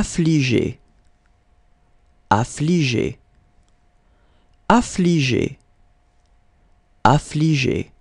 affligé, affligé, affligé, affligé.